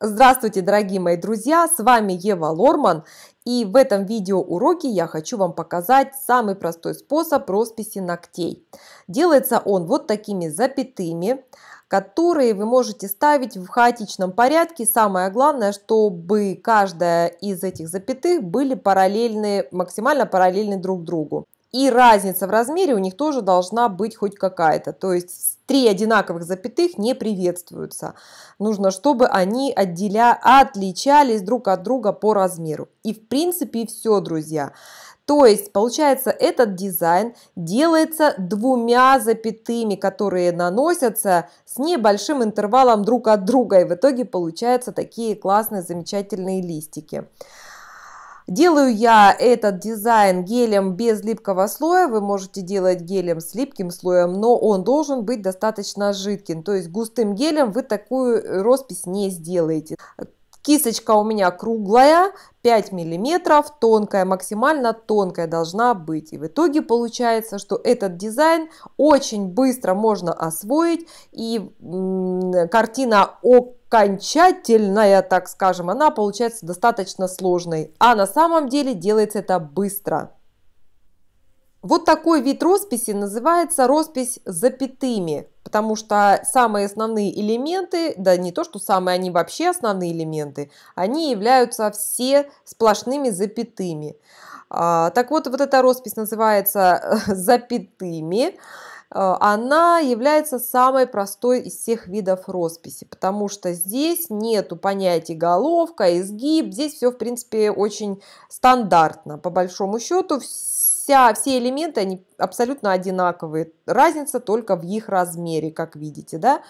Здравствуйте, дорогие мои друзья! С вами Ева Лорман. И в этом видеоуроке я хочу вам показать самый простой способ росписи ногтей. Делается он вот такими запятыми, которые вы можете ставить в хаотичном порядке. Самое главное, чтобы каждая из этих запятых были параллельны, максимально параллельны друг другу. И разница в размере у них тоже должна быть хоть какая-то. То есть три одинаковых запятых не приветствуются. Нужно, чтобы они отделя... отличались друг от друга по размеру. И в принципе все, друзья. То есть, получается, этот дизайн делается двумя запятыми, которые наносятся с небольшим интервалом друг от друга. И в итоге получаются такие классные, замечательные листики. Делаю я этот дизайн гелем без липкого слоя. Вы можете делать гелем с липким слоем, но он должен быть достаточно жидким. То есть густым гелем вы такую роспись не сделаете. Кисточка у меня круглая, 5 миллиметров, тонкая, максимально тонкая должна быть. И в итоге получается, что этот дизайн очень быстро можно освоить, и картина окончательная, так скажем, она получается достаточно сложной. А на самом деле делается это быстро. Вот такой вид росписи называется роспись запятыми, потому что самые основные элементы, да не то, что самые, они вообще основные элементы, они являются все сплошными запятыми. А, так вот, вот эта роспись называется запятыми. Э, она является самой простой из всех видов росписи, потому что здесь нету понятий головка, изгиб, здесь все, в принципе, очень стандартно. По большому счету, вся, все элементы, они абсолютно одинаковые, разница только в их размере, как видите, да.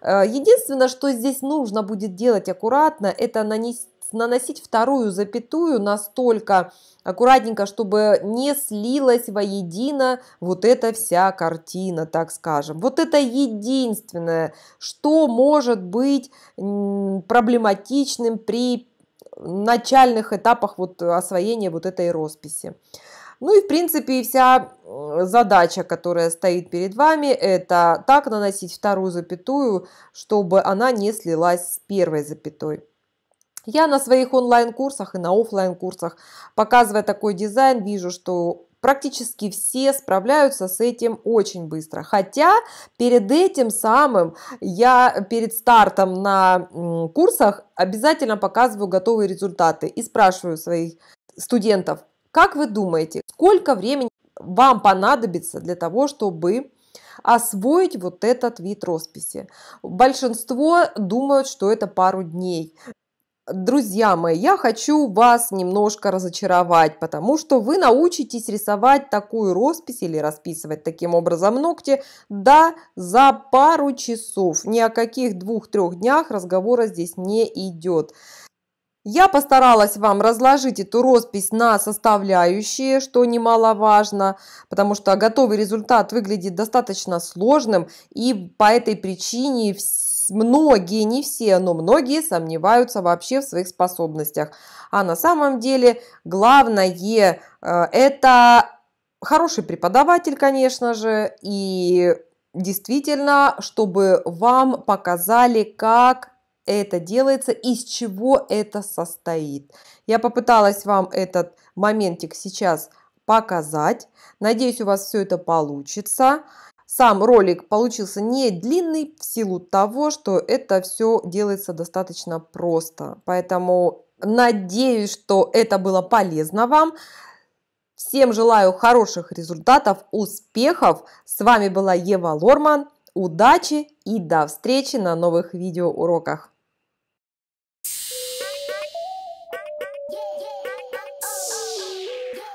Э, единственное, что здесь нужно будет делать аккуратно, это нанести наносить вторую запятую настолько аккуратненько, чтобы не слилась воедино вот эта вся картина, так скажем. Вот это единственное, что может быть проблематичным при начальных этапах вот освоения вот этой росписи. Ну и, в принципе, вся э, задача, которая стоит перед вами, это так наносить вторую запятую, чтобы она не слилась с первой запятой. Я на своих онлайн-курсах и на офлайн-курсах, показывая такой дизайн, вижу, что практически все справляются с этим очень быстро. Хотя перед этим самым я перед стартом на курсах обязательно показываю готовые результаты и спрашиваю своих студентов, как вы думаете, сколько времени вам понадобится для того, чтобы освоить вот этот вид росписи. Большинство думают, что это пару дней. Друзья мои, я хочу вас немножко разочаровать, потому что вы научитесь рисовать такую роспись или расписывать таким образом ногти, да, за пару часов. Ни о каких двух-трех днях разговора здесь не идет. Я постаралась вам разложить эту роспись на составляющие, что немаловажно, потому что готовый результат выглядит достаточно сложным, и по этой причине все многие, не все, но многие сомневаются вообще в своих способностях. А на самом деле главное э, это хороший преподаватель, конечно же, и действительно, чтобы вам показали, как это делается, из чего это состоит. Я попыталась вам этот моментик сейчас показать. Надеюсь, у вас все это получится. Сам ролик получился не длинный в силу того, что это все делается достаточно просто. Поэтому надеюсь, что это было полезно вам. Всем желаю хороших результатов, успехов. С вами была Ева Лорман. Удачи и до встречи на новых видеоуроках.